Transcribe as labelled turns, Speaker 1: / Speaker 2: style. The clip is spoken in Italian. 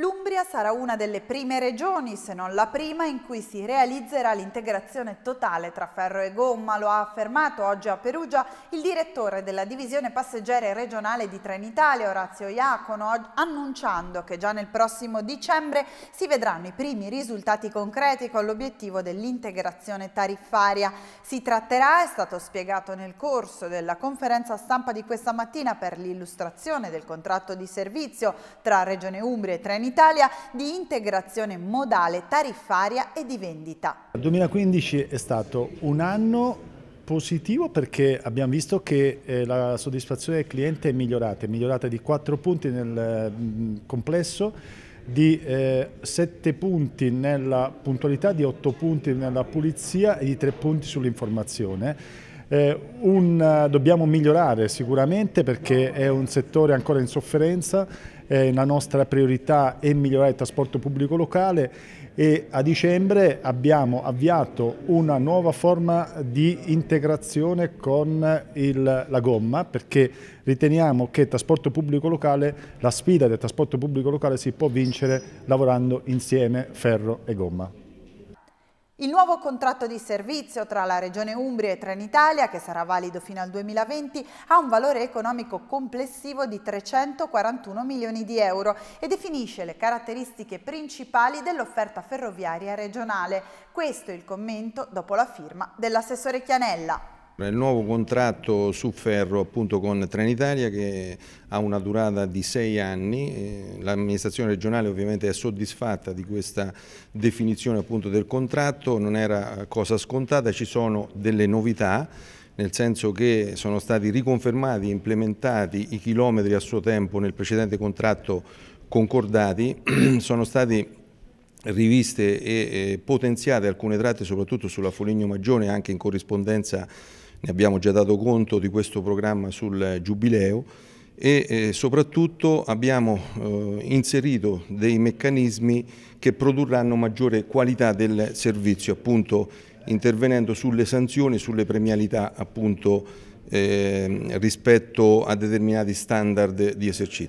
Speaker 1: L'Umbria sarà una delle prime regioni, se non la prima, in cui si realizzerà l'integrazione totale tra ferro e gomma, lo ha affermato oggi a Perugia il direttore della divisione passeggeri regionale di Trenitalia, Orazio Iacono, annunciando che già nel prossimo dicembre si vedranno i primi risultati concreti con l'obiettivo dell'integrazione tariffaria. Si tratterà, è stato spiegato nel corso della conferenza stampa di questa mattina per l'illustrazione del contratto di servizio tra Regione Umbria e Trenitalia, Italia di integrazione modale, tariffaria e di vendita.
Speaker 2: Il 2015 è stato un anno positivo perché abbiamo visto che eh, la soddisfazione del cliente è migliorata, è migliorata di 4 punti nel complesso, di eh, 7 punti nella puntualità, di 8 punti nella pulizia e di 3 punti sull'informazione eh, un, eh, dobbiamo migliorare sicuramente perché è un settore ancora in sofferenza, la nostra priorità è migliorare il trasporto pubblico locale e a dicembre abbiamo avviato una nuova forma di integrazione con il, la gomma perché riteniamo che locale, la sfida del trasporto pubblico locale si può vincere lavorando insieme ferro e gomma.
Speaker 1: Il nuovo contratto di servizio tra la Regione Umbria e Trenitalia, che sarà valido fino al 2020, ha un valore economico complessivo di 341 milioni di euro e definisce le caratteristiche principali dell'offerta ferroviaria regionale. Questo è il commento dopo la firma dell'assessore Chianella.
Speaker 3: Il nuovo contratto su ferro appunto con Trenitalia che ha una durata di sei anni, l'amministrazione regionale ovviamente è soddisfatta di questa definizione appunto del contratto, non era cosa scontata, ci sono delle novità nel senso che sono stati riconfermati e implementati i chilometri a suo tempo nel precedente contratto concordati, sono stati riviste e potenziate alcune tratte soprattutto sulla Foligno Maggiore anche in corrispondenza ne abbiamo già dato conto di questo programma sul giubileo e eh, soprattutto abbiamo eh, inserito dei meccanismi che produrranno maggiore qualità del servizio, appunto intervenendo sulle sanzioni, sulle premialità appunto, eh, rispetto a determinati standard di esercizio.